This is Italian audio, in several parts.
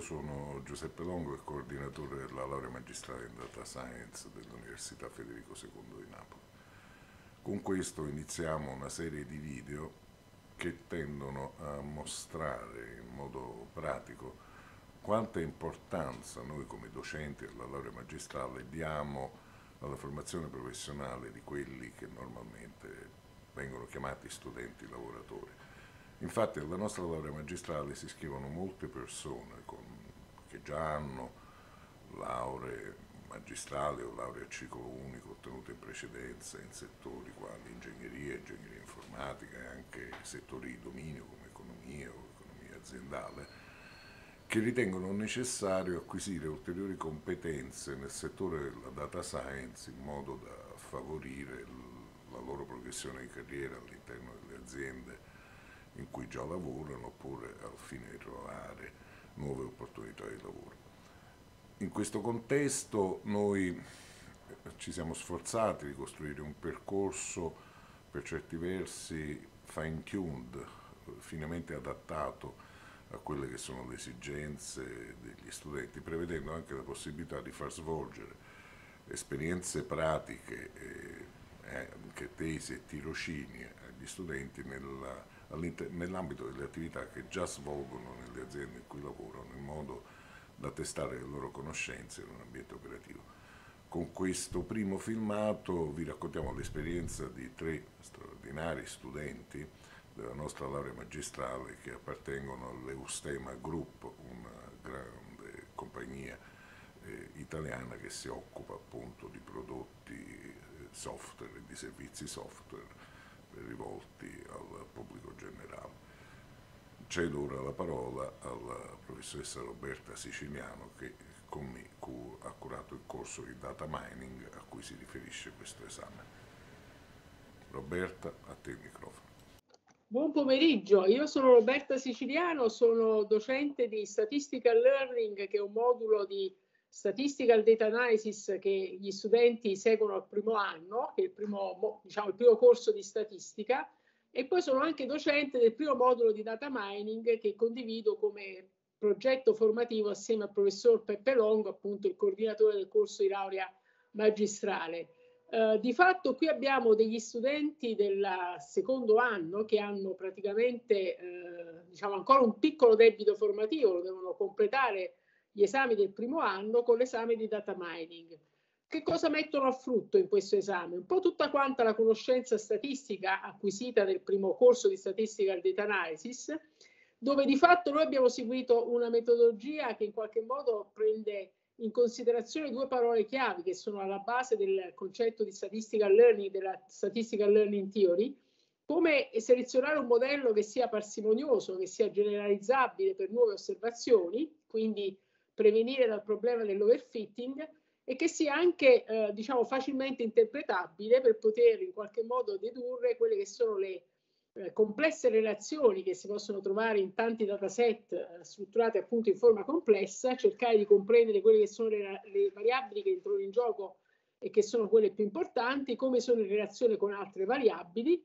Io sono Giuseppe Longo, e coordinatore della laurea magistrale in Data Science dell'Università Federico II di Napoli. Con questo iniziamo una serie di video che tendono a mostrare in modo pratico quanta importanza noi come docenti della laurea magistrale diamo alla formazione professionale di quelli che normalmente vengono chiamati studenti lavoratori. Infatti alla nostra laurea magistrale si iscrivono molte persone con che già hanno lauree magistrali o lauree a ciclo unico ottenute in precedenza in settori quali ingegneria, ingegneria informatica e anche settori di dominio come economia o economia aziendale, che ritengono necessario acquisire ulteriori competenze nel settore della data science in modo da favorire la loro progressione di carriera all'interno delle aziende in cui già lavorano oppure al fine di trovare nuove opportunità di lavoro. In questo contesto noi eh, ci siamo sforzati di costruire un percorso per certi versi fine-tuned, eh, finemente adattato a quelle che sono le esigenze degli studenti, prevedendo anche la possibilità di far svolgere esperienze pratiche, eh, eh anche tesi e tirocini agli studenti nella nell'ambito delle attività che già svolgono nelle aziende in cui lavorano in modo da testare le loro conoscenze in un ambiente operativo. Con questo primo filmato vi raccontiamo l'esperienza di tre straordinari studenti della nostra laurea magistrale che appartengono all'Eustema Group, una grande compagnia eh, italiana che si occupa appunto di prodotti eh, software e di servizi software rivolti al pubblico generale. Cedo ora la parola alla professoressa Roberta Siciliano che con me ha curato il corso di data mining a cui si riferisce questo esame. Roberta, a te il microfono. Buon pomeriggio, io sono Roberta Siciliano, sono docente di Statistical Learning che è un modulo di statistical data analysis che gli studenti seguono al primo anno, che è il primo, diciamo, il primo corso di statistica, e poi sono anche docente del primo modulo di data mining che condivido come progetto formativo assieme al professor Peppe Longo, appunto il coordinatore del corso di laurea magistrale. Eh, di fatto qui abbiamo degli studenti del secondo anno che hanno praticamente eh, diciamo ancora un piccolo debito formativo, lo devono completare gli esami del primo anno con l'esame di data mining. Che cosa mettono a frutto in questo esame? Un po' tutta quanta la conoscenza statistica acquisita nel primo corso di Statistical Data Analysis, dove di fatto noi abbiamo seguito una metodologia che in qualche modo prende in considerazione due parole chiavi che sono alla base del concetto di statistical learning, della statistical learning theory, come selezionare un modello che sia parsimonioso, che sia generalizzabile per nuove osservazioni, quindi prevenire dal problema dell'overfitting e che sia anche eh, diciamo, facilmente interpretabile per poter in qualche modo dedurre quelle che sono le eh, complesse relazioni che si possono trovare in tanti dataset eh, strutturati appunto in forma complessa, cercare di comprendere quelle che sono le, le variabili che entrano in gioco e che sono quelle più importanti, come sono in relazione con altre variabili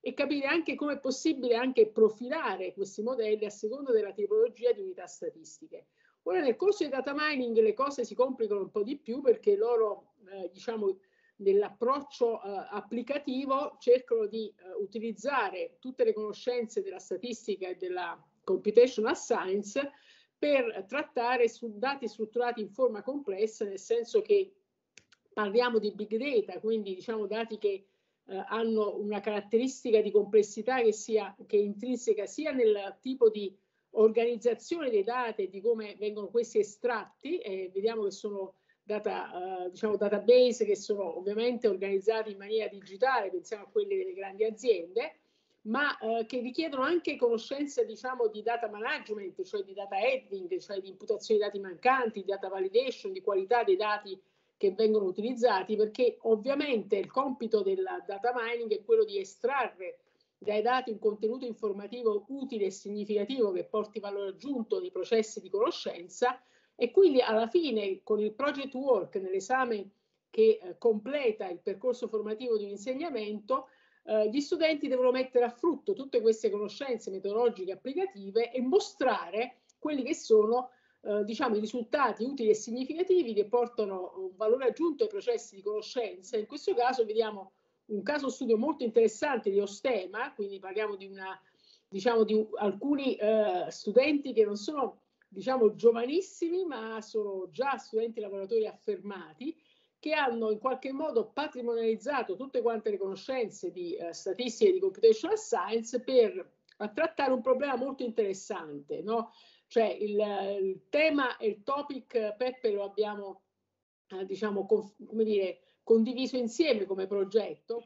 e capire anche come è possibile anche profilare questi modelli a seconda della tipologia di unità statistiche. Ora nel corso di data mining le cose si complicano un po' di più perché loro, eh, diciamo, nell'approccio eh, applicativo cercano di eh, utilizzare tutte le conoscenze della statistica e della computational science per trattare su dati strutturati in forma complessa, nel senso che parliamo di big data, quindi diciamo dati che eh, hanno una caratteristica di complessità che, sia, che è intrinseca sia nel tipo di organizzazione dei dati e di come vengono questi estratti, eh, vediamo che sono data, eh, diciamo database che sono ovviamente organizzati in maniera digitale, pensiamo a quelle delle grandi aziende, ma eh, che richiedono anche conoscenza diciamo, di data management, cioè di data editing, cioè di imputazione di dati mancanti, di data validation, di qualità dei dati che vengono utilizzati, perché ovviamente il compito del data mining è quello di estrarre dai dati un contenuto informativo utile e significativo che porti valore aggiunto nei processi di conoscenza e quindi alla fine con il project work nell'esame che eh, completa il percorso formativo di un insegnamento, eh, gli studenti devono mettere a frutto tutte queste conoscenze metodologiche applicative e mostrare quelli che sono eh, diciamo, i risultati utili e significativi che portano eh, un valore aggiunto ai processi di conoscenza. In questo caso vediamo un caso studio molto interessante di ostema, quindi parliamo di, una, diciamo, di alcuni eh, studenti che non sono diciamo, giovanissimi, ma sono già studenti lavoratori affermati che hanno in qualche modo patrimonializzato tutte quante le conoscenze di eh, statistica e di computational science per trattare un problema molto interessante, no? Cioè il, il tema e il topic eh, Peppe lo abbiamo eh, diciamo, come dire, condiviso insieme come progetto.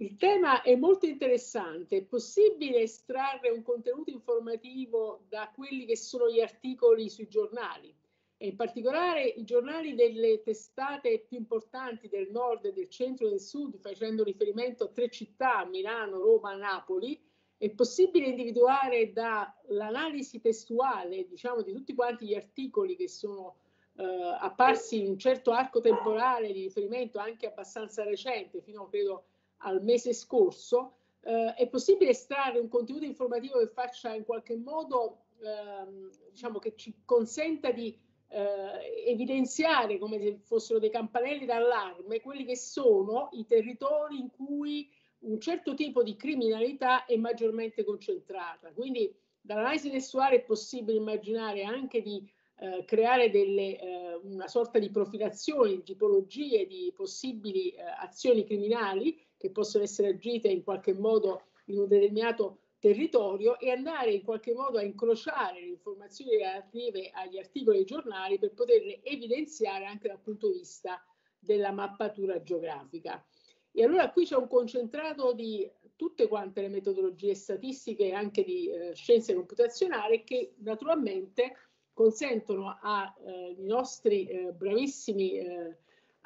Il tema è molto interessante, è possibile estrarre un contenuto informativo da quelli che sono gli articoli sui giornali, e in particolare i giornali delle testate più importanti del nord, del centro e del sud, facendo riferimento a tre città, Milano, Roma, Napoli, è possibile individuare dall'analisi testuale, diciamo, di tutti quanti gli articoli che sono eh, apparsi in un certo arco temporale di riferimento anche abbastanza recente, fino credo al mese scorso, eh, è possibile estrarre un contenuto informativo che faccia in qualche modo, ehm, diciamo, che ci consenta di eh, evidenziare come se fossero dei campanelli d'allarme quelli che sono i territori in cui un certo tipo di criminalità è maggiormente concentrata. Quindi dall'analisi testuale è possibile immaginare anche di eh, creare delle, eh, una sorta di profilazione di tipologie di possibili eh, azioni criminali che possono essere agite in qualche modo in un determinato territorio e andare in qualche modo a incrociare le informazioni relative agli articoli dei giornali per poterle evidenziare anche dal punto di vista della mappatura geografica. E allora qui c'è un concentrato di tutte quante le metodologie statistiche e anche di eh, scienze computazionali che naturalmente consentono ai eh, nostri eh, bravissimi eh,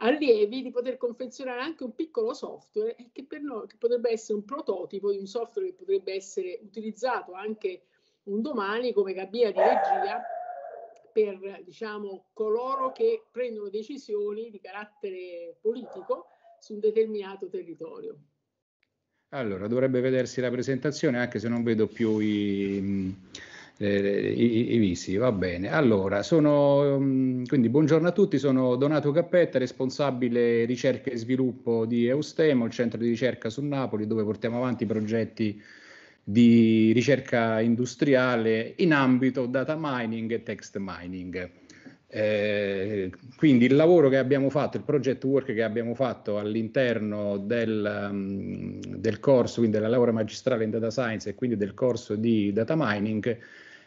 allievi di poter confezionare anche un piccolo software che, noi, che potrebbe essere un prototipo di un software che potrebbe essere utilizzato anche un domani come cabina di regia per diciamo, coloro che prendono decisioni di carattere politico su un determinato territorio. Allora, dovrebbe vedersi la presentazione anche se non vedo più i eh, i, i, visi, va bene. Allora, sono, mm, quindi buongiorno a tutti, sono Donato Cappetta, responsabile ricerca e sviluppo di Eustemo, il centro di ricerca su Napoli, dove portiamo avanti progetti di ricerca industriale in ambito data mining e text mining. Eh, quindi il lavoro che abbiamo fatto, il project work che abbiamo fatto all'interno del, mm, del corso, quindi della laurea magistrale in data science e quindi del corso di data mining,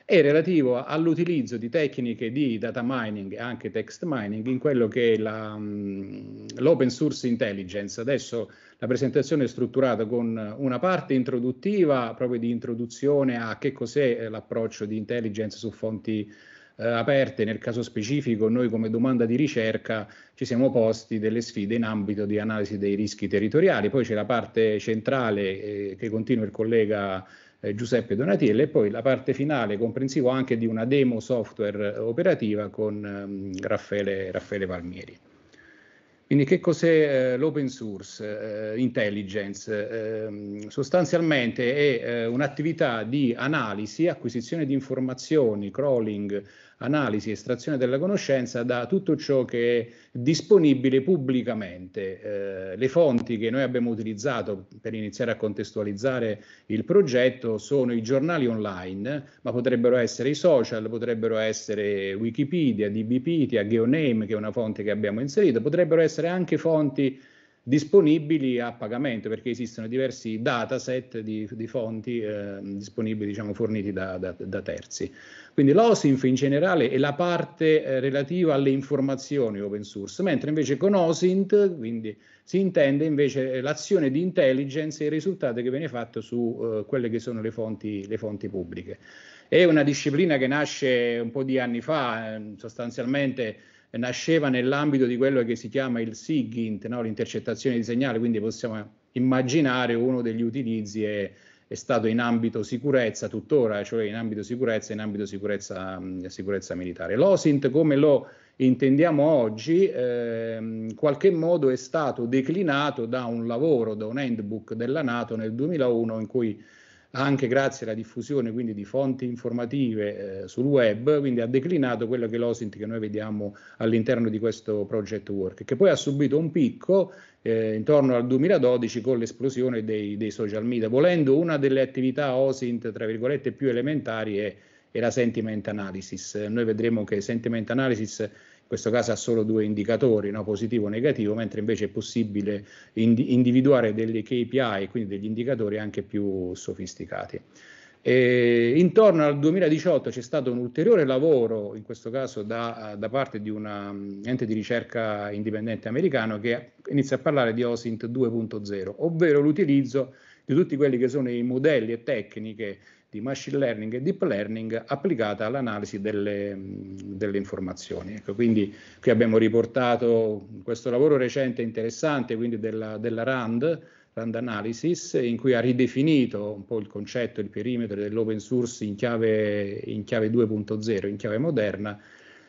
è relativo all'utilizzo di tecniche di data mining e anche text mining in quello che è la, mm, l'open source intelligence. Adesso la presentazione è strutturata con una parte introduttiva, proprio di introduzione a che cos'è eh, l'approccio di intelligence su fonti eh, aperte. Nel caso specifico, noi come domanda di ricerca ci siamo posti delle sfide in ambito di analisi dei rischi territoriali. Poi c'è la parte centrale eh, che continua il collega eh, Giuseppe Donatelli e poi la parte finale comprensivo anche di una demo software eh, operativa con eh, Raffaele, Raffaele Palmieri. Quindi che cos'è eh, l'open source eh, intelligence? Eh, sostanzialmente è eh, un'attività di analisi, acquisizione di informazioni, crawling, analisi, estrazione della conoscenza da tutto ciò che è disponibile pubblicamente. Eh, le fonti che noi abbiamo utilizzato per iniziare a contestualizzare il progetto sono i giornali online, ma potrebbero essere i social, potrebbero essere Wikipedia, DBpedia, GeoName, che è una fonte che abbiamo inserito, potrebbero essere anche fonti disponibili a pagamento, perché esistono diversi dataset di, di fonti eh, disponibili, diciamo, forniti da, da, da, terzi. Quindi l'OSINF in generale è la parte eh, relativa alle informazioni open source, mentre invece con OSINT quindi, si intende invece eh, l'azione di intelligence e il risultato che viene fatto su eh, quelle che sono le fonti, le fonti pubbliche. È una disciplina che nasce un po' di anni fa, eh, sostanzialmente nasceva nell'ambito di quello che si chiama il SIGINT, no? l'intercettazione di segnale, quindi possiamo immaginare uno degli utilizzi è, è, stato in ambito sicurezza tuttora, cioè in ambito sicurezza, in ambito sicurezza, sicurezza militare. L'OSINT come lo intendiamo oggi, eh, in qualche modo è stato declinato da un lavoro, da un handbook della Nato nel 2001 in cui anche grazie alla diffusione quindi di fonti informative eh, sul web, quindi ha declinato quello che è l'OSINT che noi vediamo all'interno di questo project work, che poi ha subito un picco eh, intorno al 2012 con l'esplosione dei, dei, social media. Volendo una delle attività OSINT, tra virgolette, più elementari è, è la sentiment analysis. Noi vedremo che sentiment analysis in questo caso ha solo due indicatori, no? positivo e negativo, mentre invece è possibile indi- individuare delle KPI, quindi degli indicatori anche più sofisticati. E intorno al 2018 c'è stato un ulteriore lavoro, in questo caso da, da parte di un mm, ente di ricerca indipendente americano, che inizia a parlare di OSINT 2.0, ovvero l'utilizzo di tutti quelli che sono i modelli e tecniche di machine learning e deep learning applicata all'analisi delle, delle informazioni. Ecco, quindi qui abbiamo riportato questo lavoro recente interessante, quindi della, della RAND, Rand Analysis, in cui ha ridefinito un po' il concetto, il perimetro dell'open source in chiave, in chiave 2.0, in chiave moderna,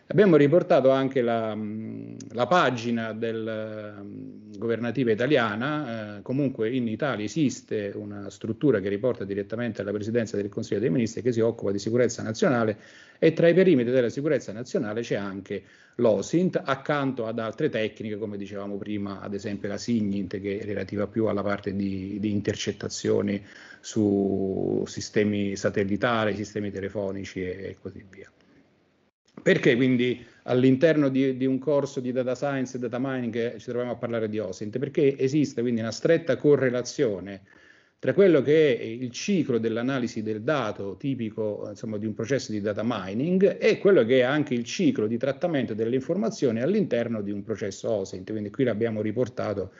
Abbiamo riportato anche la, mm, la pagina del mm, governativa italiana, eh, comunque in Italia esiste una struttura che riporta direttamente alla Presidenza del Consiglio dei Ministri che si occupa di sicurezza nazionale e tra i perimetri della sicurezza nazionale c'è anche l'OSINT accanto ad altre tecniche come dicevamo prima, ad esempio la SIGNINT che è relativa più alla parte di, di intercettazioni su sistemi satellitari, sistemi telefonici e, e così via. Perché quindi all'interno di, di, un corso di data science e data mining ci troviamo a parlare di OSINT? Perché esiste quindi una stretta correlazione tra quello che è il ciclo dell'analisi del dato tipico insomma, di un processo di data mining e quello che è anche il ciclo di trattamento delle informazioni all'interno di un processo OSINT. Quindi qui l'abbiamo riportato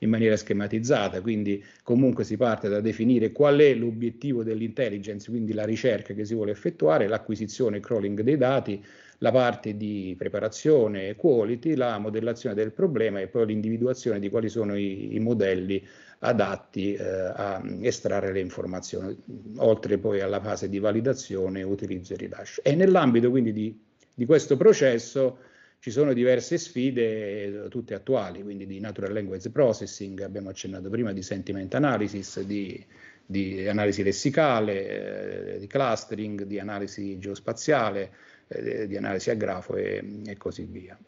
in maniera schematizzata, quindi comunque si parte da definire qual è l'obiettivo dell'intelligence, quindi la ricerca che si vuole effettuare, l'acquisizione e crawling dei dati, la parte di preparazione e quality, la modellazione del problema e poi l'individuazione di quali sono i, i modelli adatti eh, a estrarre le informazioni, oltre poi alla fase di validazione, utilizzo e rilascio. E nell'ambito quindi di, di questo processo ci sono diverse sfide, eh, tutte attuali, quindi di natural language processing, abbiamo accennato prima di sentiment analysis, di, di analisi lessicale, eh, di clustering, di analisi geospaziale, eh, di analisi a grafo e, e così via.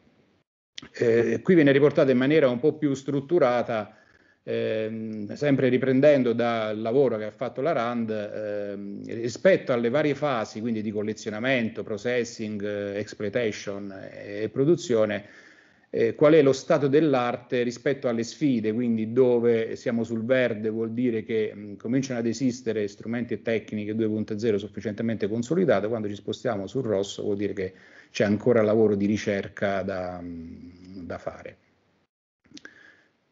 Eh, qui viene riportata in maniera un po' più strutturata, ehm, sempre riprendendo dal lavoro che ha fatto la RAND, ehm, rispetto alle varie fasi, quindi di collezionamento, processing, eh, exploitation e, eh, e produzione, eh, qual è lo stato dell'arte rispetto alle sfide, quindi dove siamo sul verde vuol dire che mh, mm, cominciano ad esistere strumenti e tecniche 2.0 sufficientemente consolidate, quando ci spostiamo sul rosso vuol dire che c'è ancora lavoro di ricerca da, mh, mm, da fare.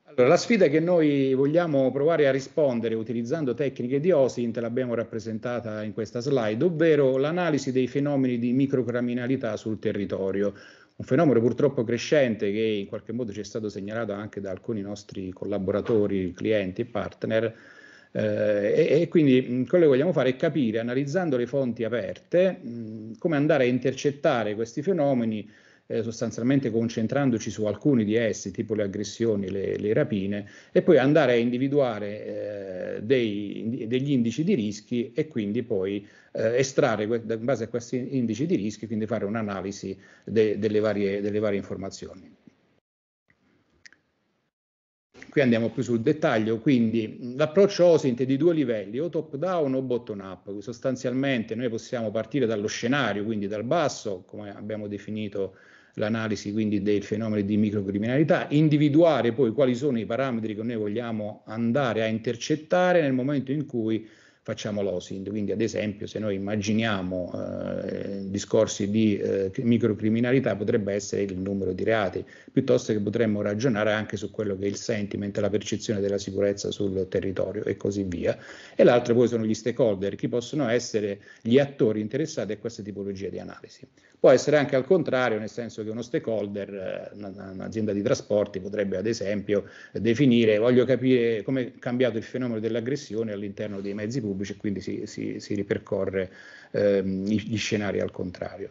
Allora, la sfida che noi vogliamo provare a rispondere utilizzando tecniche di OSINT l'abbiamo rappresentata in questa slide, ovvero l'analisi dei fenomeni di microcriminalità sul territorio un fenomeno purtroppo crescente che in qualche modo ci è stato segnalato anche da alcuni nostri collaboratori, clienti e partner. Eh, e, e, quindi quello che vogliamo fare è capire, analizzando le fonti aperte, mh, come andare a intercettare questi fenomeni eh, sostanzialmente concentrandoci su alcuni di essi, tipo le aggressioni, le, le rapine, e poi andare a individuare eh, dei, degli indici di rischi e quindi poi eh, estrarre in base a questi indici di rischi, quindi fare un'analisi de, delle, varie, delle varie informazioni qui andiamo più sul dettaglio, quindi l'approccio OSINT è di due livelli, o top down o bottom up, sostanzialmente noi possiamo partire dallo scenario, quindi dal basso, come abbiamo definito l'analisi quindi dei fenomeni di microcriminalità, individuare poi quali sono i parametri che noi vogliamo andare a intercettare nel momento in cui facciamo l'OSINT. Quindi, ad esempio, se noi immaginiamo eh, discorsi di eh, microcriminalità, potrebbe essere il numero di reati, piuttosto che potremmo ragionare anche su quello che è il sentiment, la percezione della sicurezza sul territorio e così via. E l'altro poi sono gli stakeholder, chi possono essere gli attori interessati a questa tipologia di analisi. Può essere anche al contrario, nel senso che uno stakeholder, eh, un'azienda di trasporti, potrebbe ad esempio definire voglio capire come è cambiato il fenomeno dell'aggressione all'interno dei mezzi pubblici e quindi si, si, si ripercorre ehm, gli scenari al contrario.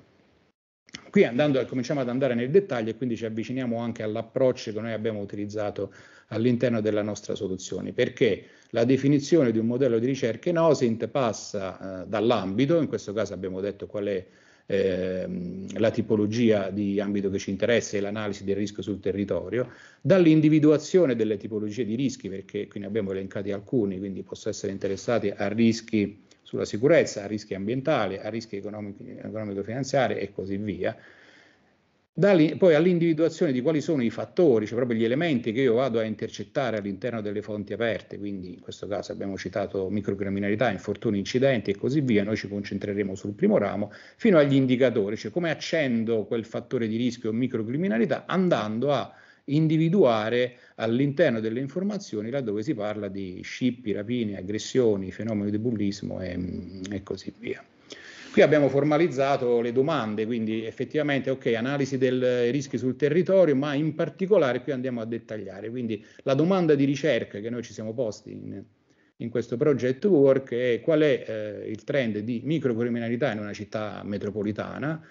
Qui andando, cominciamo ad andare nel dettaglio e quindi ci avviciniamo anche all'approccio che noi abbiamo utilizzato all'interno della nostra soluzione, perché la definizione di un modello di ricerca in OSINT passa eh, dall'ambito, in questo caso abbiamo detto qual è ehm, la tipologia di ambito che ci interessa e l'analisi del rischio sul territorio, dall'individuazione delle tipologie di rischi, perché qui ne abbiamo elencati alcuni, quindi posso essere interessati a rischi sulla sicurezza, a rischi ambientali, a rischi economico-finanziari e così via, poi all'individuazione di quali sono i fattori, cioè proprio gli elementi che io vado a intercettare all'interno delle fonti aperte, quindi in questo caso abbiamo citato microcriminalità, infortuni, incidenti e così via, noi ci concentreremo sul primo ramo, fino agli indicatori, cioè come accendo quel fattore di rischio microcriminalità andando a individuare all'interno delle informazioni laddove si parla di scippi, rapine, aggressioni, fenomeni di bullismo e, mm, e così via. Qui abbiamo formalizzato le domande, quindi effettivamente ok, analisi dei eh, rischi sul territorio, ma in particolare qui andiamo a dettagliare. Quindi la domanda di ricerca che noi ci siamo posti in, in questo progetto work è qual è eh, il trend di microcriminalità in una città metropolitana,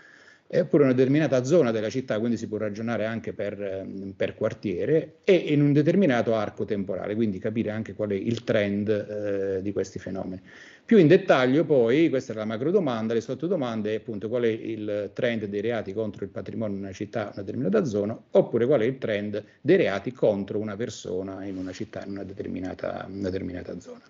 oppure una determinata zona della città, quindi si può ragionare anche per, ehm, per, quartiere, e in un determinato arco temporale, quindi capire anche qual è il trend eh, di questi fenomeni. Più in dettaglio poi, questa è la macro domanda, le sottodomande è appunto qual è il trend dei reati contro il patrimonio in una città, in una determinata zona, oppure qual è il trend dei reati contro una persona in una città, in una determinata, una determinata zona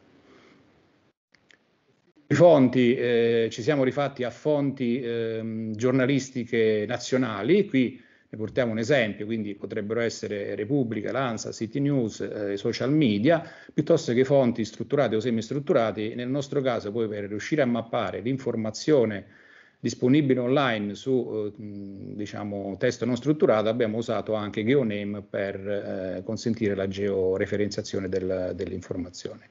fonti, eh, ci siamo rifatti a fonti eh, giornalistiche nazionali, qui ne portiamo un esempio, quindi potrebbero essere Repubblica, Lanza, City News, eh, social media, piuttosto che fonti strutturate o semistrutturate. Nel nostro caso poi per riuscire a mappare l'informazione disponibile online su eh, diciamo, testo non strutturato abbiamo usato anche GeoName per eh, consentire la georeferenziazione del, dell'informazione.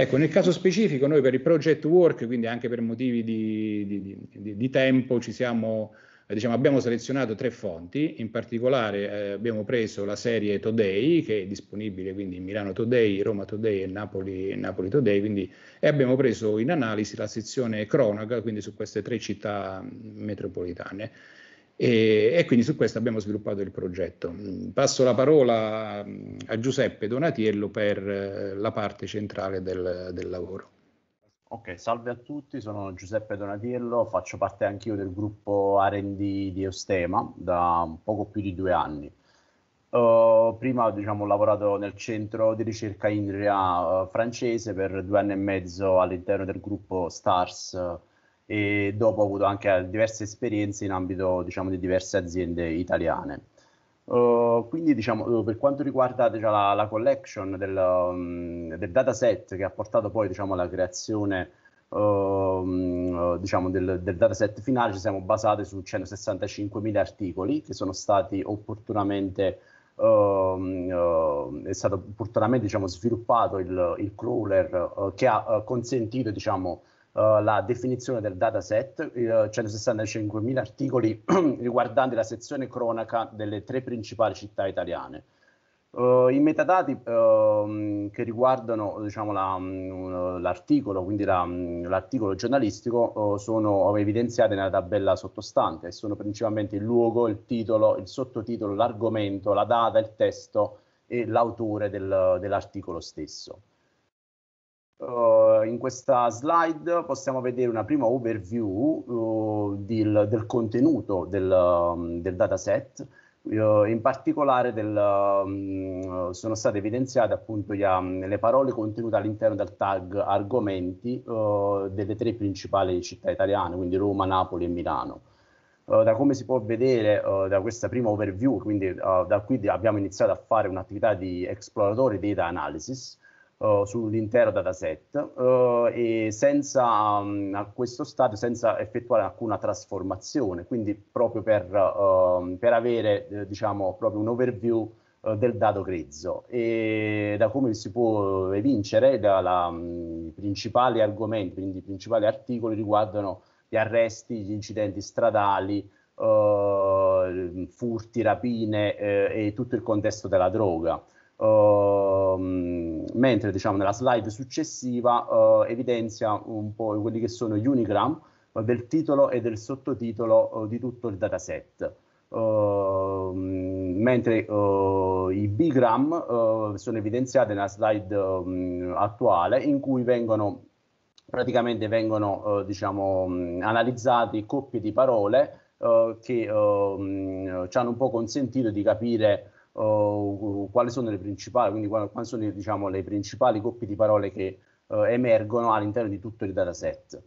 Ecco, nel caso specifico noi per il project work, quindi anche per motivi di, di, di, di tempo, siamo, eh, diciamo, abbiamo selezionato tre fonti, in particolare eh, abbiamo preso la serie Today, che è disponibile quindi in Milano Today, Roma Today e Napoli, Napoli Today, quindi, e abbiamo preso in analisi la sezione cronaca, quindi su queste tre città mm, metropolitane. E, e, quindi su questo abbiamo sviluppato il progetto. Mm, passo la parola mm, a Giuseppe Donatiello per eh, la parte centrale del, del lavoro. Ok, salve a tutti, sono Giuseppe Donatiello, faccio parte anch'io del gruppo RD di Eustema da poco più di due anni. Uh, prima diciamo, ho lavorato nel centro di ricerca INRIA uh, eh, francese per due anni e mezzo all'interno del gruppo STARS uh, e dopo ho avuto anche diverse esperienze in ambito diciamo, di diverse aziende italiane. Uh, quindi diciamo, eh, per quanto riguarda diciamo, la, la, collection del, um, del, dataset che ha portato poi diciamo, alla creazione uh, diciamo, del, del, dataset finale, ci siamo basati su 165.000 articoli che sono stati opportunamente, uh, è stato opportunamente diciamo, sviluppato il, il crawler che ha consentito diciamo, eh, la definizione del dataset, uh, eh, 165.000 articoli riguardanti la sezione cronaca delle tre principali città italiane. Uh, I metadati uh, che riguardano diciamo, mm, l'articolo, la, quindi mm, l'articolo giornalistico, uh, sono evidenziati nella tabella sottostante e sono principalmente il luogo, il titolo, il sottotitolo, l'argomento, la data, il testo e l'autore dell'articolo stesso. Uh, in questa slide possiamo vedere una prima overview uh, del, del, contenuto del, um, del dataset, uh, in particolare del, um, sono state evidenziate appunto gli, um, le parole contenute all'interno del tag argomenti delle tre principali città italiane, quindi Roma, Napoli e Milano. da come si può vedere da questa prima overview, quindi da qui abbiamo iniziato a fare un'attività di esploratore data analysis, uh, sull'intero dataset uh, eh, e senza, um, a questo stato, senza effettuare alcuna trasformazione, quindi proprio per, uh, per avere eh, diciamo, proprio un overview del dato grezzo e da come si può evincere dalla, um, i principali argomenti, quindi i principali articoli riguardano gli arresti, gli incidenti stradali, furti, rapine e tutto il contesto della droga. Ehm, mentre diciamo, nella slide successiva eh, evidenzia un po' quelli che sono gli unigram del titolo e del sottotitolo eh, di tutto il dataset. Uh, mentre uh, i bigram uh, sono evidenziati nella slide um, attuale in cui vengono praticamente vengono diciamo um, analizzati coppie di parole che um, ci hanno un po' consentito di capire uh, quali sono le principali, quindi quali, quali sono diciamo, le principali coppie di parole che uh, emergono all'interno di tutto il dataset.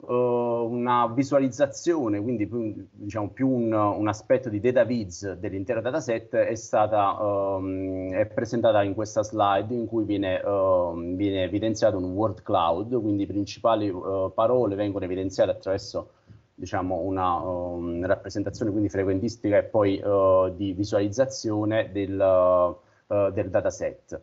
Uh, una visualizzazione, quindi più, diciamo, più un, un, aspetto di data viz dell'intero dataset è stata um, è presentata in questa slide in cui viene, uh, viene evidenziato un word cloud, quindi le principali uh, parole vengono evidenziate attraverso diciamo, una um, rappresentazione quindi frequentistica e poi uh, di visualizzazione del, uh, uh del dataset.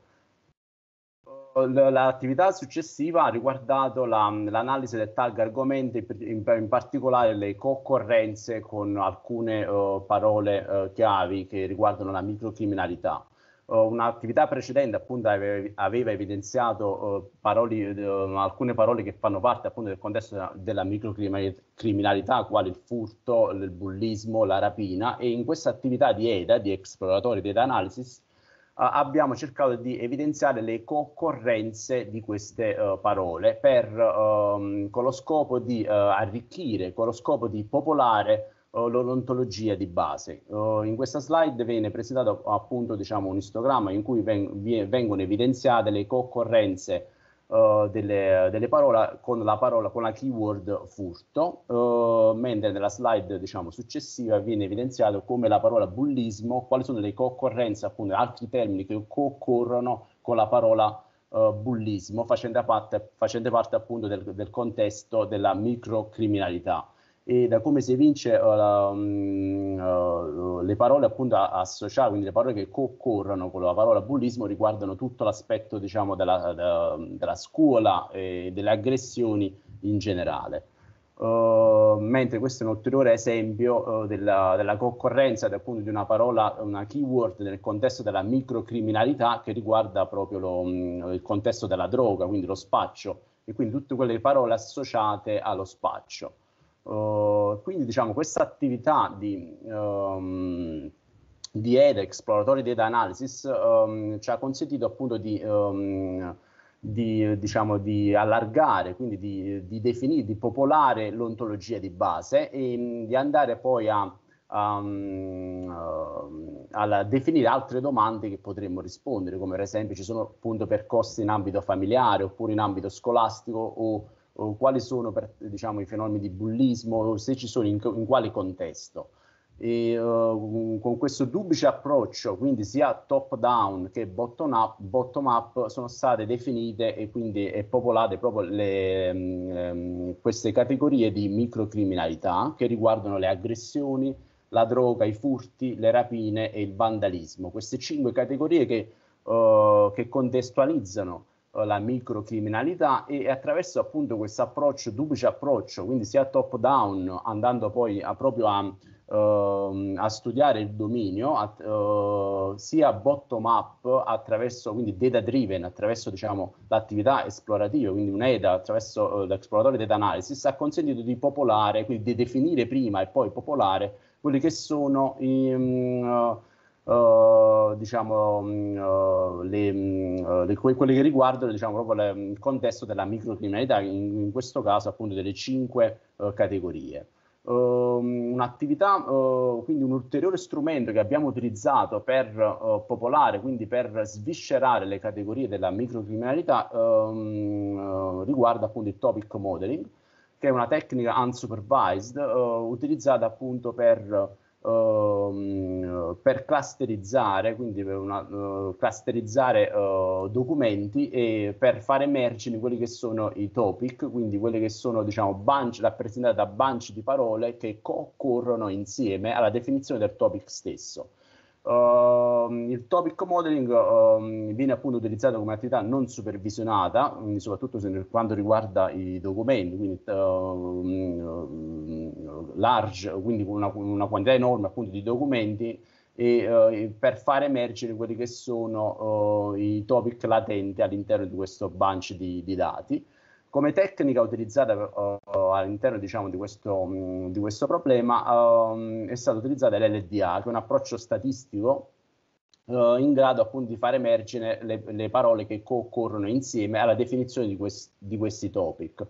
Uh, l'attività successiva ha riguardato l'analisi la, del tag argomento, in, in, particolare le concorrenze con alcune uh, parole uh, chiavi che riguardano la microcriminalità. Eh, un'attività precedente appunto aveva evidenziato eh, parole, eh, alcune parole che fanno parte appunto del contesto della microcriminalità, quali il furto, il bullismo, la rapina e in questa attività di EDA, di Exploratory Data Analysis, abbiamo cercato di evidenziare le concorrenze di queste uh, parole per, um, con lo scopo di uh, arricchire, con lo scopo di popolare l'odontologia di base. in questa slide viene presentato appunto diciamo, un istogramma in cui vengono evidenziate le concorrenze delle, delle, parole con la parola con la keyword furto, mentre nella slide diciamo, successiva viene evidenziato come la parola bullismo, quali sono le concorrenze, appunto altri termini che concorrono con la parola bullismo, facendo parte, facendo parte appunto del, del contesto della microcriminalità e da come si evince uh, um, uh, le parole appunto associate, quindi le parole che concorrono con la parola bullismo riguardano tutto l'aspetto diciamo della, da, della scuola e delle aggressioni in generale. Uh, mentre questo è un ulteriore esempio eh, della, della, concorrenza appunto, di una parola, una keyword nel contesto della microcriminalità che riguarda proprio lo, um, il contesto della droga, quindi lo spaccio e quindi tutte quelle parole associate allo spaccio. Uh, quindi diciamo questa attività di, um, di EDA, Exploratory Data Analysis, um, ci ha consentito appunto di, um, di, diciamo, di allargare, quindi di, definire, di popolare l'ontologia di base e mm, di andare poi a, a, a, definire altre domande che potremmo rispondere, come per esempio ci sono appunto percorsi in ambito familiare oppure in ambito scolastico o o eh, quali sono per, diciamo, i fenomeni di bullismo, o se ci sono in, in quale contesto. E, uh, con questo duplice approccio, quindi sia top down che bottom up, bottom up sono state definite e quindi popolate proprio le, um, queste categorie di microcriminalità che riguardano le aggressioni, la droga, i furti, le rapine e il vandalismo. Queste cinque categorie che, uh, che contestualizzano eh, la microcriminalità e attraverso appunto questo approccio, duplice approccio, quindi sia top down andando poi a, proprio a, uh, a studiare il dominio, a, uh, eh, sia bottom up attraverso quindi data driven, attraverso diciamo l'attività esplorativa, quindi un'EDA attraverso uh, eh, l'esploratore data analysis ha consentito di popolare, quindi di definire prima e poi popolare quelli che sono i um, uh, diciamo, uh, le, mm, eh, le, quelle che riguardano diciamo, proprio le, mm, il contesto della microcriminalità, in, in, questo caso appunto delle cinque categorie. Ehm, un'attività, quindi un ulteriore strumento che abbiamo utilizzato per popolare, quindi per sviscerare le categorie della microcriminalità ehm, riguarda appunto il topic modeling, che è una tecnica unsupervised utilizzata appunto per Ehm, per clusterizzare, quindi per una, uh, clusterizzare uh, documenti e per far emergere quelli che sono i topic, quindi quelli che sono diciamo bunch, rappresentati da bunch di parole che co- insieme alla definizione del topic stesso. Uh, il topic modeling uh, viene appunto utilizzato come attività non supervisionata, soprattutto per quanto riguarda i documenti, quindi uh, large, quindi una, una quantità enorme appunto di documenti e, eh, per far emergere quelli che sono eh, i topic latenti all'interno di questo bunch di, di dati. Come tecnica utilizzata eh, all'interno diciamo, di, questo, mm, di questo problema um, è stato utilizzato l'LDA, che è un approccio statistico Uh, in grado appunto di far emergere le, le parole che concorrono insieme alla definizione di, quest, di, questi topic.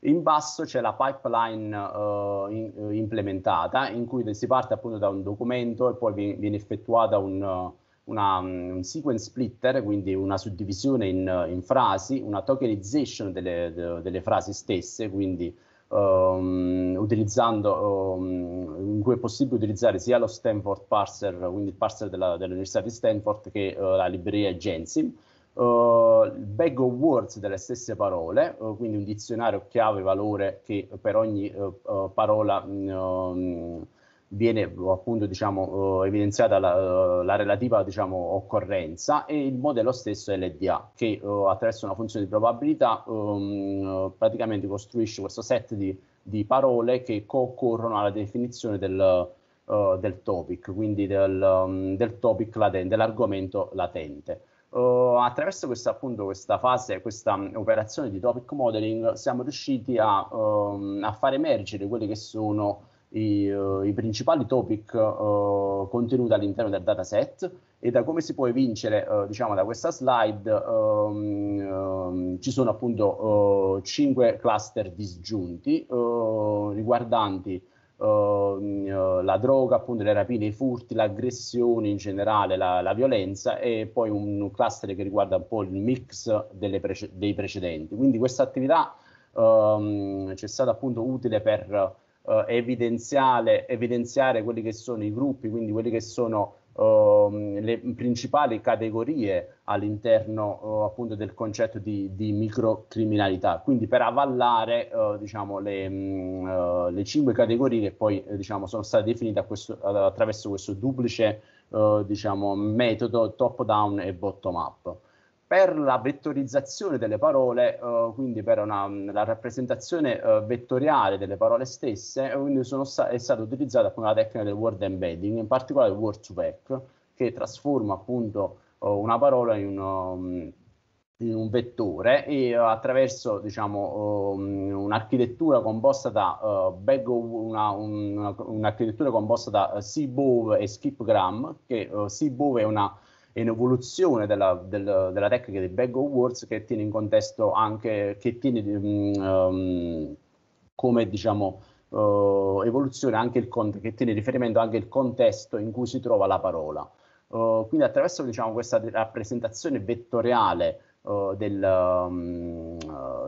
In basso c'è la pipeline uh, in, eh, implementata in cui si parte appunto da un documento e poi viene, effettuata un, una, un, sequence splitter, quindi una suddivisione in, in frasi, una tokenization delle, de, delle frasi stesse, quindi um, utilizzando, um, in cui è possibile utilizzare sia lo Stanford parser, quindi il parser della, dell'Università di Stanford, che uh, la libreria Gensim. Uh, eh, bag of words delle stesse parole, uh, quindi un dizionario chiave valore che per ogni uh, parola mh, mm, ehm, viene appunto diciamo, eh, evidenziata la, eh, la relativa diciamo, occorrenza e il modello stesso LDA che eh, attraverso una funzione di probabilità ehm, praticamente costruisce questo set di, di parole che concorrono alla definizione del, eh, del topic, quindi del, mm, del topic latente, dell'argomento latente. Uh, attraverso questa, appunto, questa fase, questa mm, operazione di topic modeling, siamo riusciti a, um, a far emergere quelle che sono i, uh, i principali topic uh, contenuti all'interno del dataset e da come si può evincere uh, diciamo da questa slide um, um, ci sono appunto cinque cluster disgiunti riguardanti ehm, la droga, appunto le rapine, i furti, l'aggressione in generale, la, la, violenza e poi un cluster che riguarda un po' il mix prece- dei precedenti. Quindi questa attività um, ci è stata appunto utile per eh, evidenziare, evidenziare quelli che sono i gruppi, quindi quelli che sono eh, le principali categorie all'interno eh, appunto del concetto di, di microcriminalità, quindi per avallare eh, diciamo, le, mh, mm, eh, le, cinque categorie che poi eh, diciamo, sono state definite questo, attraverso questo duplice diciamo, metodo top down e bottom up per la vettorizzazione delle parole, eh, quindi per una, la rappresentazione eh, vettoriale delle parole stesse, eh, quindi sta- è stata utilizzata la tecnica del word embedding, in particolare il word to vec, che trasforma appunto eh, una parola in, um, in un, vettore e eh, attraverso diciamo, um, un'architettura composta da uh, back, una, un, un'architettura composta da uh, CBOV e SkipGram, che uh, CBOV è una è un'evoluzione della, del, della tecnica di Bag of Words che tiene in contesto anche, che tiene um, come diciamo uh, evoluzione anche il con- che tiene riferimento anche il contesto in cui si trova la parola. Uh, quindi attraverso diciamo, questa rappresentazione vettoriale uh, del, um,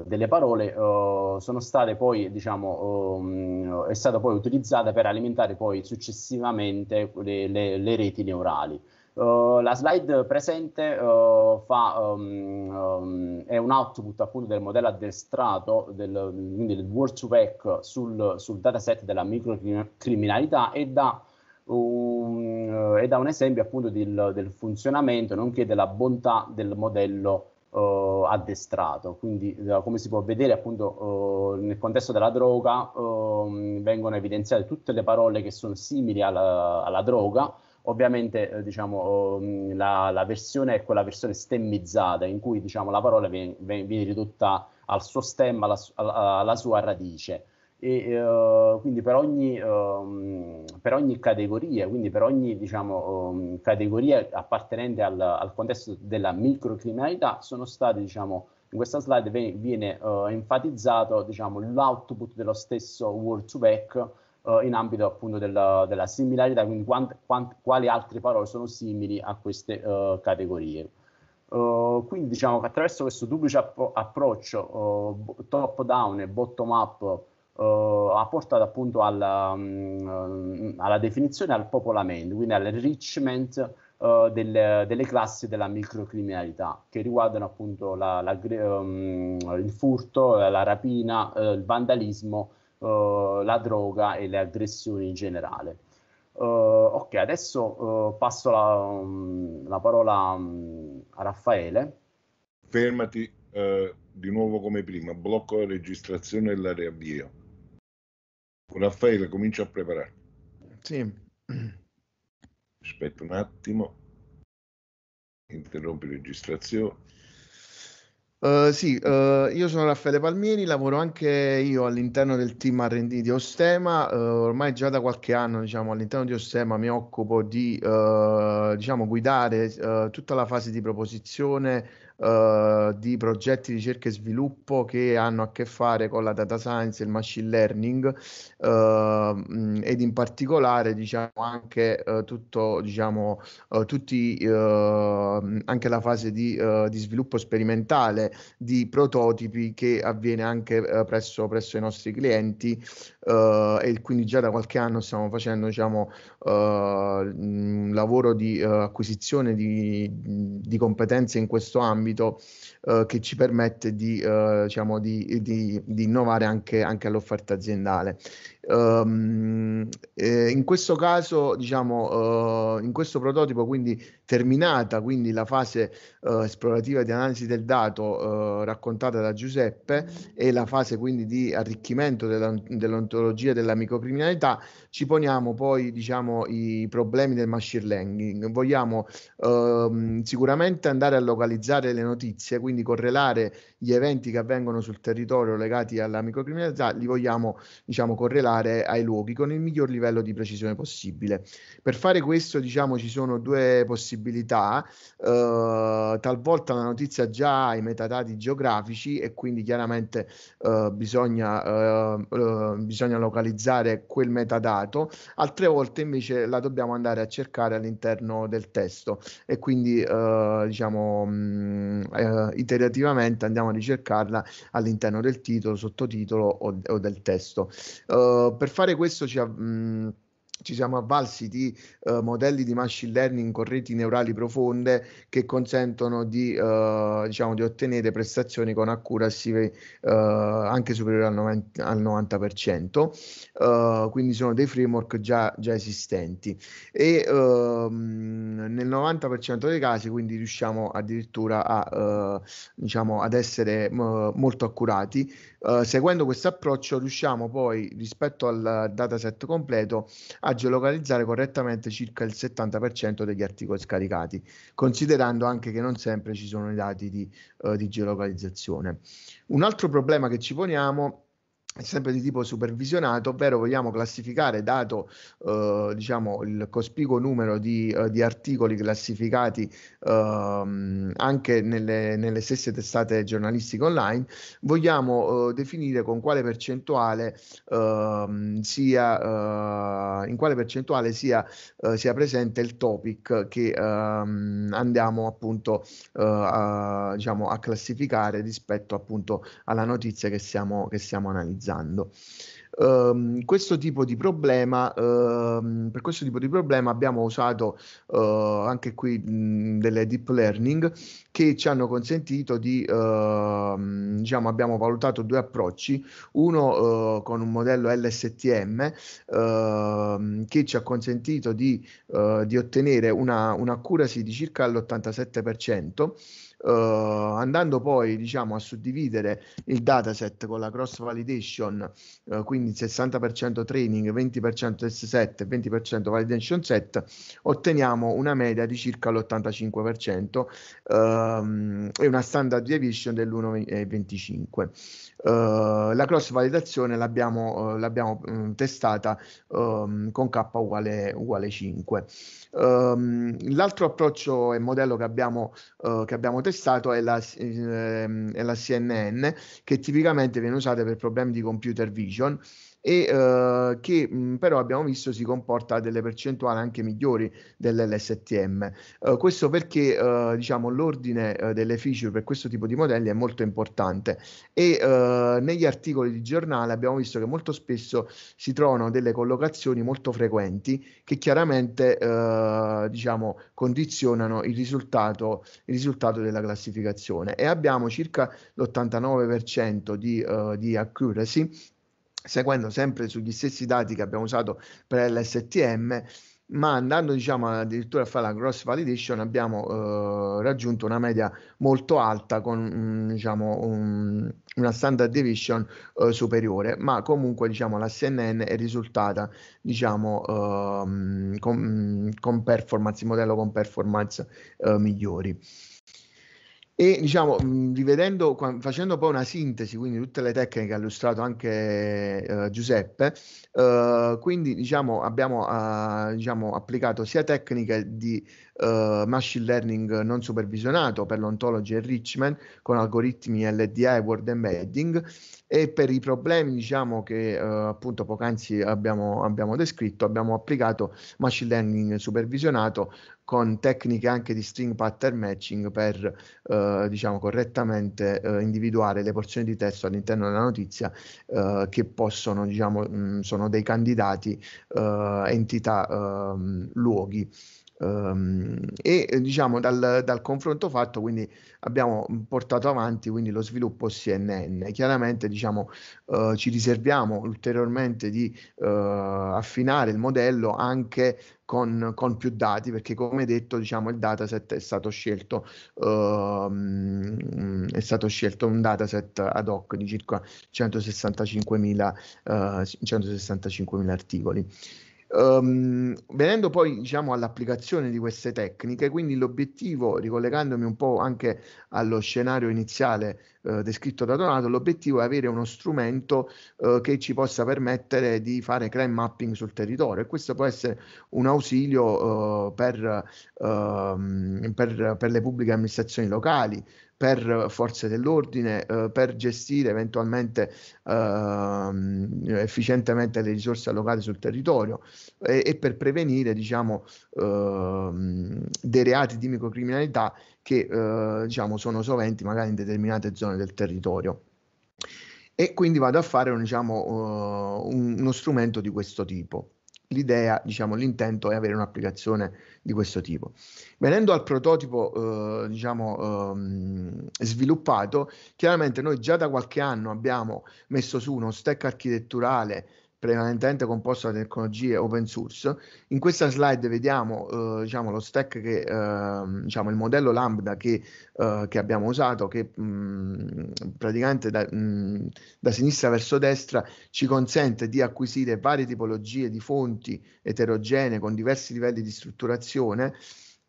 delle parole sono state poi, diciamo, um, è stata poi utilizzata per alimentare poi successivamente le, le, le reti neurali. Uh, la slide presente uh, fa, um, um, è un output appunto del modello addestrato, del, quindi del World to Back sul, sul dataset della microcriminalità e da un, eh, e da un esempio appunto del, del, funzionamento nonché della bontà del modello uh, addestrato. Quindi uh, come si può vedere appunto uh, nel contesto della droga ehm, vengono evidenziate tutte le parole che sono simili alla, alla droga Ovviamente eh, diciamo, mm, la, la, versione è ecco, quella versione stemmizzata in cui diciamo, la parola viene, viene, ridotta al suo stemma, alla, alla sua radice. E, uh, quindi per ogni, um, per ogni, categoria, quindi per ogni diciamo, um, categoria appartenente al, al, contesto della microcriminalità, sono stati, diciamo, in questa slide viene, viene uh, enfatizzato diciamo, l'output dello stesso World to Back uh, in ambito appunto della, della similarità, quindi quant, quant, quali altre parole sono simili a queste uh, categorie. Uh, quindi diciamo che attraverso questo duplice appro- approccio top down e bottom up ha portato appunto alla, um, alla definizione al popolamento, quindi all'enrichment Uh, delle, delle, classi della microcriminalità che riguardano appunto la, la, um, il furto, la rapina, uh, il vandalismo eh, la droga e le aggressioni in generale. Uh, ok, adesso eh, passo la, um, la parola um, a Raffaele. Fermati di nuovo come prima, blocco la registrazione e la riavvio. Raffaele, comincia a prepararti. Sì. Aspetta un attimo. Interrompi registrazione. Uhm, sì, uh, io sono Raffaele Palmieri, lavoro anche io all'interno del team R&D di Ostema, uh, ormai già da qualche anno diciamo, all'interno di Ostema mi occupo di uhm, diciamo, guidare uhm, tutta la fase di proposizione uh, di progetti di ricerca e sviluppo che hanno a che fare con la data science e il machine learning uh, ed in particolare diciamo anche uh, tutto diciamo tutti anche la fase di, di, sviluppo sperimentale di prototipi che avviene anche presso, presso i nostri clienti uh, e quindi già da qualche anno stiamo facendo diciamo, uh, un lavoro di uhm, acquisizione di, di, competenze in questo ambito uhm, che ci permette di, uhm, diciamo, di, di innovare anche, anche all'offerta aziendale. Um, eh, in questo caso, diciamo, uh, in questo prototipo, quindi terminata quindi la fase uh, esplorativa di analisi del dato uh, raccontata da Giuseppe e la fase quindi di arricchimento della, dell'ontologia della microcriminalità, ci poniamo poi diciamo, i problemi del machine learning. Vogliamo ehm, sicuramente andare a localizzare le notizie, quindi correlare gli eventi che avvengono sul territorio legati alla microcriminalità, li vogliamo diciamo, correlare arrivare ai luoghi con il miglior livello di precisione possibile. Per fare questo, diciamo, ci sono due possibilità, eh, talvolta la notizia già ha i metadati geografici e quindi chiaramente eh, bisogna, eh, eh, bisogna, localizzare quel metadato, altre volte invece la dobbiamo andare a cercare all'interno del testo e quindi eh, diciamo mh, mm, eh, iterativamente andiamo a ricercarla all'interno del titolo, sottotitolo o, o del testo. Uh, eh, per fare questo ci, mh, mm, ci siamo avvalsi di uh, modelli di machine learning con reti neurali profonde che consentono di, uh, diciamo, di ottenere prestazioni con accuracy uh, anche superiore al, 90, al 90% quindi sono dei framework già, già esistenti e ehm, nel 90% dei casi quindi riusciamo addirittura a, diciamo, ad essere molto accurati eh, seguendo questo approccio riusciamo poi rispetto al dataset completo a geolocalizzare correttamente circa il 70% degli articoli scaricati, considerando anche che non sempre ci sono i dati di, uh, di geolocalizzazione. Un altro problema che ci poniamo sempre di tipo supervisionato, ovvero vogliamo classificare, dato eh, diciamo, il cospicuo numero di, eh, di articoli classificati eh, anche nelle, nelle, stesse testate giornalistiche online, vogliamo eh, definire con quale percentuale ehm, sia, eh, in quale percentuale sia, eh, sia, presente il topic che ehm, andiamo appunto a, diciamo, a classificare rispetto appunto alla notizia che stiamo, che stiamo analizzando utilizzando. Um, questo tipo di problema, um, per questo tipo di problema abbiamo usato uh, anche qui mh, delle deep learning che ci hanno consentito di, uh, diciamo, abbiamo valutato due approcci, uno uh, con un modello LSTM che ci ha consentito di, eh, di ottenere una, un'accuracy di circa l'87%. Uh, andando poi diciamo, a suddividere il dataset con la cross validation, uh, quindi 60% training, 20% test set, 20% validation set, otteniamo una media di circa l'85% um, e una standard deviation dell'1,25. Uh, la cross validazione l'abbiamo, uhm, l'abbiamo mh, uhm, testata um, con K uguale, uguale 5. Um, l'altro approccio e modello che abbiamo, uhm, che abbiamo testato contestato è la, eh, è la CNN, che tipicamente viene usata per problemi di computer vision e eh, che mh, però abbiamo visto si comporta a delle percentuali anche migliori dell'LSTM. Eh, questo perché eh, diciamo, l'ordine eh, delle feature per questo tipo di modelli è molto importante e eh, negli articoli di giornale abbiamo visto che molto spesso si trovano delle collocazioni molto frequenti che chiaramente eh, diciamo, condizionano il risultato, il risultato, della classificazione e abbiamo circa l'89% di, di accuracy seguendo sempre sugli stessi dati che abbiamo usato per l'STM, ma andando diciamo addirittura a fare la cross validation abbiamo eh, raggiunto una media molto alta con mm, diciamo un, una standard deviation eh, superiore ma comunque diciamo la CNN è risultata diciamo eh, con, mm, con performance modello con performance eh, migliori e diciamo, rivedendo, facendo poi una sintesi, quindi tutte le tecniche che ha illustrato anche eh, Giuseppe, eh, quindi diciamo, abbiamo eh, diciamo, applicato sia tecniche di uh, machine learning non supervisionato per l'ontology enrichment con algoritmi LDA e word embedding e per i problemi diciamo, che uh, appunto poc'anzi abbiamo, abbiamo descritto abbiamo applicato machine learning supervisionato con tecniche anche di string pattern matching per eh, diciamo correttamente eh, individuare le porzioni di testo all'interno della notizia eh, che possono diciamo mh, mm, sono dei candidati eh, entità ehm, luoghi Um, e eh, diciamo dal, dal, confronto fatto quindi abbiamo mm, portato avanti quindi, lo sviluppo CNN chiaramente diciamo uh, ci riserviamo ulteriormente di uh, affinare il modello anche con, con, più dati perché come detto diciamo il dataset è stato scelto uh, è stato scelto un dataset ad hoc di circa 165.000 165.000 articoli Um, venendo poi diciamo, all'applicazione di queste tecniche, quindi l'obiettivo, ricollegandomi un po' anche allo scenario iniziale eh, descritto da Donato, l'obiettivo è avere uno strumento eh, che ci possa permettere di fare crime mapping sul territorio e questo può essere un ausilio eh, per, ehm, per, per, le pubbliche amministrazioni locali, per forze dell'ordine, eh, per gestire eventualmente eh, efficientemente le risorse allocate sul territorio e, e per prevenire diciamo, eh, dei reati di microcriminalità che eh, diciamo, sono soventi magari in determinate zone del territorio. E quindi vado a fare diciamo, eh, uno strumento di questo tipo l'idea, diciamo, l'intento è avere un'applicazione di questo tipo. Venendo al prototipo, eh, diciamo, ehm, sviluppato, chiaramente noi già da qualche anno abbiamo messo su uno stack architetturale prevalentemente composto da tecnologie open source. In questa slide vediamo eh, diciamo, lo stack che, eh, diciamo, il modello Lambda che, eh, che abbiamo usato, che mh, mm, praticamente da, mh, mm, da, sinistra verso destra ci consente di acquisire varie tipologie di fonti eterogenee con diversi livelli di strutturazione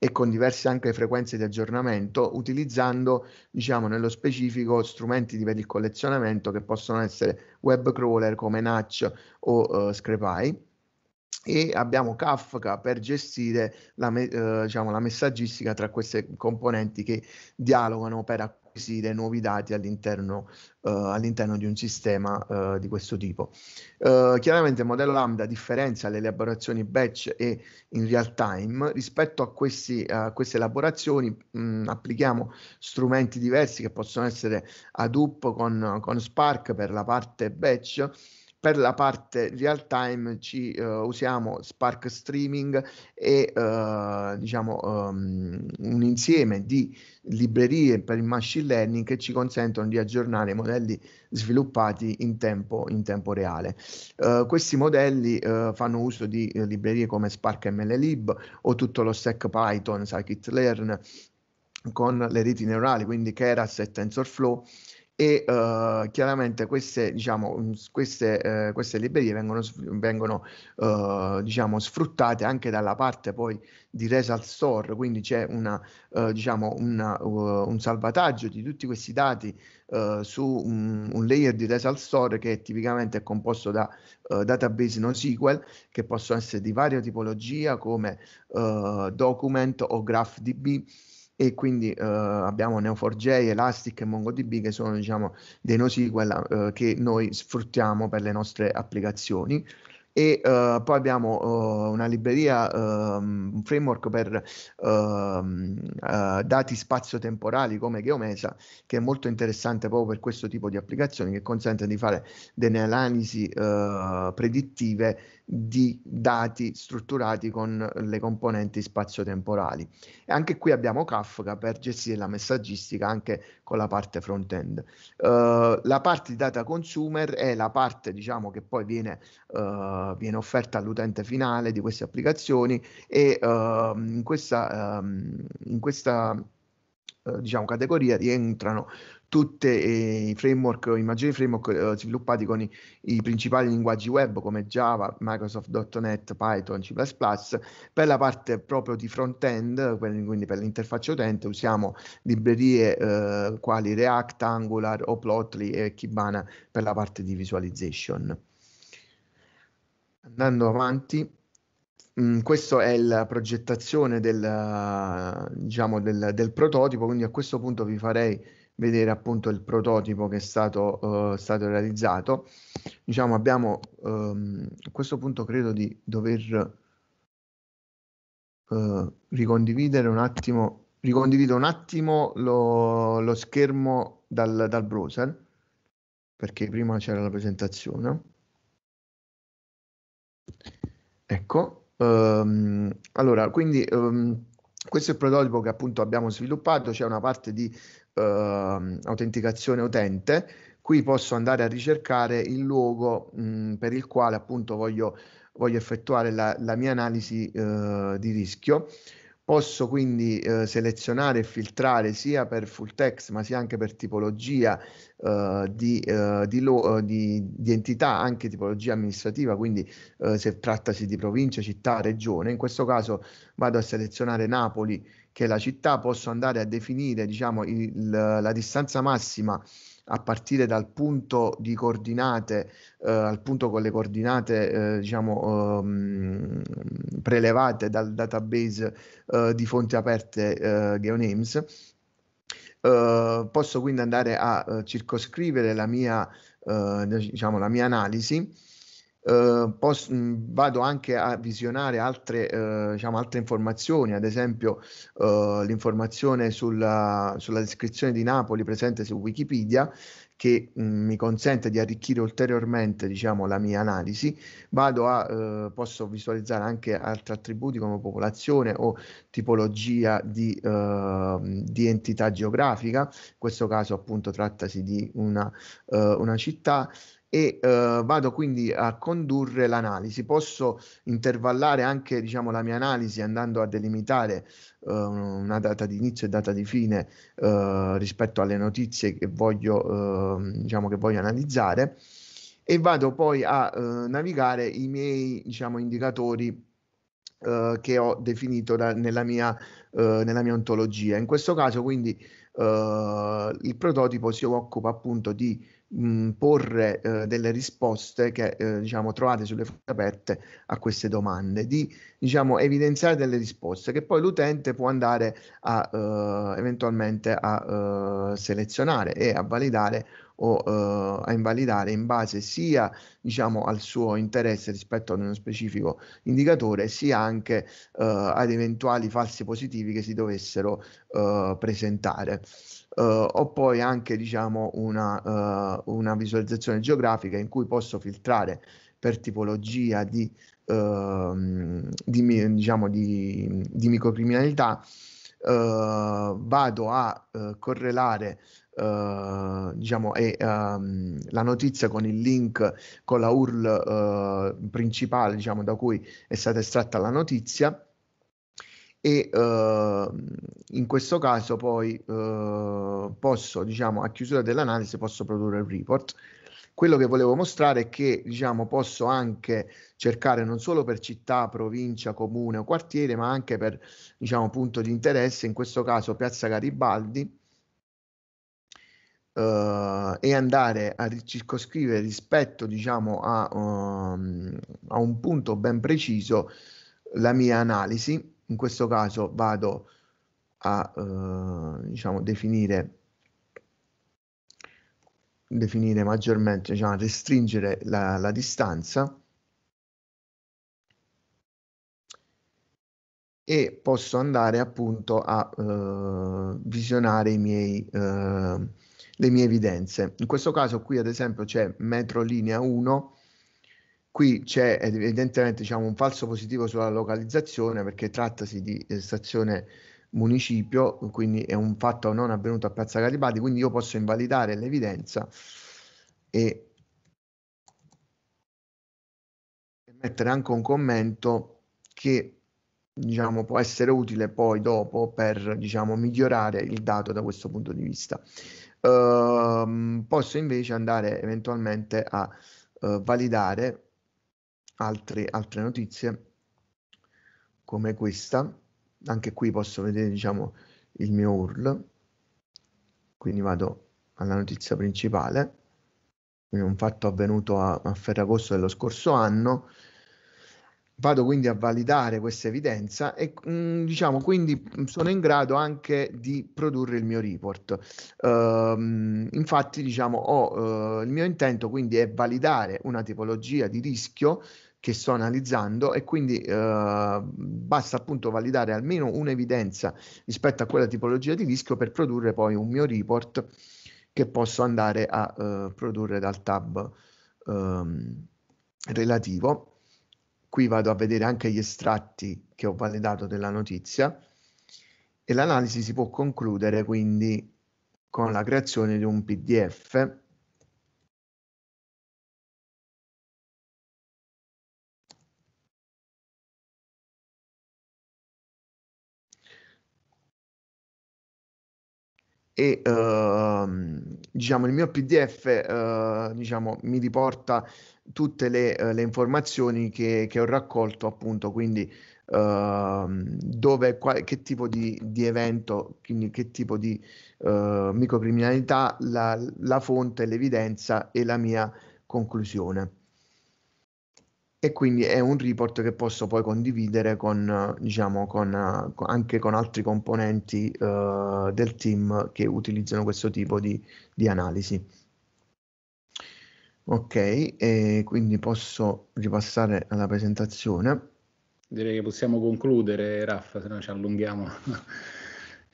e con diverse anche frequenze di aggiornamento, utilizzando, diciamo, nello specifico strumenti di, per il collezionamento che possono essere web crawler come Natch o uh, eh, Screpy e abbiamo Kafka per gestire la, eh, diciamo, la, messaggistica tra queste componenti che dialogano per acquisire nuovi dati all'interno, uh, all'interno di un sistema uh, di questo tipo. Uh, chiaramente il modello Lambda differenzia le elaborazioni batch e in real time. Rispetto a, questi, a queste elaborazioni mh, mm, applichiamo strumenti diversi che possono essere Hadoop con, con Spark per la parte batch per la parte real time ci uh, usiamo Spark Streaming e uh, diciamo um, un insieme di librerie per il machine learning che ci consentono di aggiornare i modelli sviluppati in tempo, in tempo reale. Uh, questi modelli fanno uso di librerie come Spark MLLib o tutto lo stack Python, scikit-learn con le reti neurali, quindi Keras e TensorFlow e uh, chiaramente queste, diciamo, mm, queste, uh, queste, librerie vengono, vengono uh, diciamo, sfruttate anche dalla parte poi di Result Store, quindi c'è una, diciamo, una, un salvataggio di tutti questi dati su un, un, layer di Result Store che è tipicamente è composto da database NoSQL che possono essere di varia tipologia come document o GraphDB e quindi eh, abbiamo Neo4j, Elastic e MongoDB che sono diciamo, dei NoSQL eh, che noi sfruttiamo per le nostre applicazioni e uh, poi abbiamo uh, una libreria, um, un framework per uh, dati spazio-temporali come Geomesa che è molto interessante proprio per questo tipo di applicazioni che consente di fare delle analisi predittive di dati strutturati con le componenti spazio-temporali. E anche qui abbiamo Kafka per gestire la messaggistica anche con la parte front-end. Uh, la parte di data consumer è la parte diciamo, che poi viene, uh, viene offerta all'utente finale di queste applicazioni e uh, in questa, ehm, in questa eh, diciamo, categoria rientrano tutti eh, i framework, i maggiori framework eh, sviluppati con i, i, principali linguaggi web come Java, Microsoft.NET, Python, C++. Per la parte proprio di front-end, quindi per l'interfaccia utente, usiamo librerie eh, quali React, Angular Oplotly e Kibana per la parte di visualization. Andando avanti, Mm, questo è la progettazione del, diciamo, del, del, prototipo, quindi a questo punto vi farei vedere appunto il prototipo che è stato, eh, stato realizzato. Diciamo abbiamo ehm, a questo punto credo di dover eh, ricondividere un attimo, ricondivido un attimo lo, lo schermo dal, dal browser perché prima c'era la presentazione. Ecco, um, allora, quindi um, questo è il prototipo che appunto abbiamo sviluppato, c'è una parte di eh, autenticazione utente, qui posso andare a ricercare il luogo mh, per il quale appunto voglio, voglio effettuare la, la, mia analisi eh, di rischio Posso quindi eh, selezionare e filtrare sia per full text ma sia anche per tipologia eh, di, eh, di, lo, eh, di, di, entità, anche tipologia amministrativa, quindi eh, se trattasi di provincia, città, regione. In questo caso vado a selezionare Napoli che è la città, posso andare a definire diciamo, il, la distanza massima a partire dal punto di coordinate, eh, al punto con le coordinate eh, diciamo, um, prelevate dal database eh, di fonti aperte eh, GeoNames, eh, posso quindi andare a eh, circoscrivere la mia, eh, diciamo, la mia analisi Uh, ehm, posso, mh, mhmm, vado anche a visionare altre, uh, diciamo, altre informazioni, ad esempio uh, l'informazione sulla, sulla, descrizione di Napoli presente su Wikipedia che mh, mhmm, mi consente di arricchire ulteriormente diciamo, la mia analisi, vado a, posso visualizzare anche altri attributi come popolazione o tipologia di, di entità geografica, in questo caso appunto trattasi di una, una città e eh, vado quindi a condurre l'analisi. Posso intervallare anche diciamo, la mia analisi andando a delimitare eh, una data di inizio e data di fine eh, rispetto alle notizie che voglio, ehm, diciamo, che voglio analizzare e vado poi a eh, navigare i miei diciamo, indicatori eh, che ho definito da, nella, mia, eh, nella mia ontologia. In questo caso quindi Uh, il prototipo si occupa appunto di mh, porre eh, delle risposte che eh, diciamo, trovate sulle fonti aperte a queste domande, di diciamo, evidenziare delle risposte che poi l'utente può andare a, eh, eventualmente a eh, selezionare e a validare o uh, a invalidare in base sia diciamo, al suo interesse rispetto ad uno specifico indicatore sia anche uh, ad eventuali falsi positivi che si dovessero uh, presentare. Uh, ho poi anche diciamo, una, uh, una, visualizzazione geografica in cui posso filtrare per tipologia di, uh, di, diciamo, di, di microcriminalità, eh, vado a correlare diciamo, e, um, la notizia con il link, con la URL principale diciamo, da cui è stata estratta la notizia e uh, in questo caso poi uh, posso, diciamo, a chiusura dell'analisi posso produrre il report. Quello che volevo mostrare è che, diciamo, posso anche cercare non solo per città, provincia, comune o quartiere, ma anche per, diciamo, punto di interesse, in questo caso Piazza Garibaldi, Uh, e andare a circoscrivere rispetto diciamo a, um, a un punto ben preciso la mia analisi in questo caso vado a eh, diciamo, definire, definire maggiormente, diciamo, restringere la, la distanza e posso andare appunto a eh, visionare miei, eh, le mie evidenze. In questo caso qui ad esempio c'è metro linea 1 Qui c'è evidentemente diciamo, un falso positivo sulla localizzazione perché trattasi di eh, stazione municipio, quindi è un fatto non avvenuto a Piazza Garibaldi, quindi io posso invalidare l'evidenza e mettere anche un commento che diciamo, può essere utile poi dopo per diciamo, migliorare il dato da questo punto di vista. Uh, posso invece andare eventualmente a uh, validare altre, altre notizie come questa. Anche qui posso vedere diciamo, il mio URL, quindi vado alla notizia principale. un fatto avvenuto a, a Ferragosto dello scorso anno, vado quindi a validare questa evidenza e mm, diciamo quindi sono in grado anche di produrre il mio report. Ehm, infatti diciamo ho, eh, il mio intento quindi è validare una tipologia di rischio che sto analizzando e quindi eh, basta appunto validare almeno un'evidenza rispetto a quella tipologia di rischio per produrre poi un mio report che posso andare a eh, produrre dal tab ehm, relativo. Qui vado a vedere anche gli estratti che ho validato della notizia e l'analisi si può concludere quindi con la creazione di un PDF e uh, diciamo il mio PDF uh, eh, diciamo, mi riporta tutte le, uh, le informazioni che, che, ho raccolto appunto quindi ehm, dove qual- che tipo di, di, evento quindi che tipo di eh, microcriminalità la, la fonte l'evidenza e la mia conclusione e quindi è un report che posso poi condividere con, diciamo, con, anche con altri componenti uh, del team che utilizzano questo tipo di, di analisi. Ok, quindi posso ripassare alla presentazione. Direi che possiamo concludere, Raffa, se no ci allunghiamo,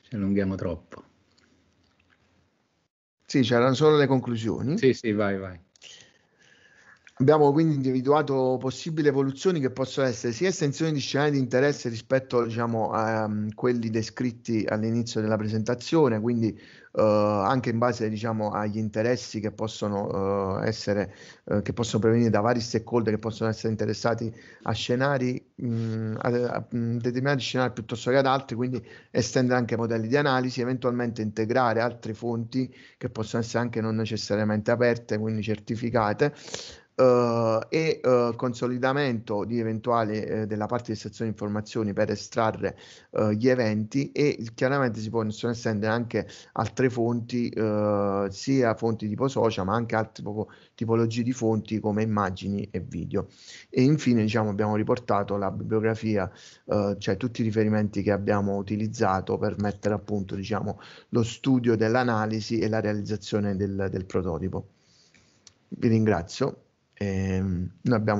ci allunghiamo troppo. Sì, c'erano solo le conclusioni. Sì, sì, vai, vai. Abbiamo quindi individuato possibili evoluzioni che possono essere sia estensioni di scenari di interesse rispetto diciamo, a ehm, quelli descritti all'inizio della presentazione, quindi eh, anche in base diciamo, agli interessi che possono, eh, essere, eh, che possono provenire da vari stakeholder che possono essere interessati a scenari, mh, mm, a, a mm, determinati scenari piuttosto che ad altri, quindi estendere anche modelli di analisi, eventualmente integrare altre fonti che possono essere anche non necessariamente aperte, quindi certificate. Uh, e uh, consolidamento di eventuali eh, della parte di sezione informazioni per estrarre uh, gli eventi e chiaramente si possono estendere anche altre fonti uhm, sia fonti tipo social ma anche altre tipo, tipologie di fonti come immagini e video e infine diciamo abbiamo riportato la bibliografia uhm, cioè tutti i riferimenti che abbiamo utilizzato per mettere a punto diciamo lo studio dell'analisi e la realizzazione del, del prototipo vi ringrazio e ehm, noi abbiamo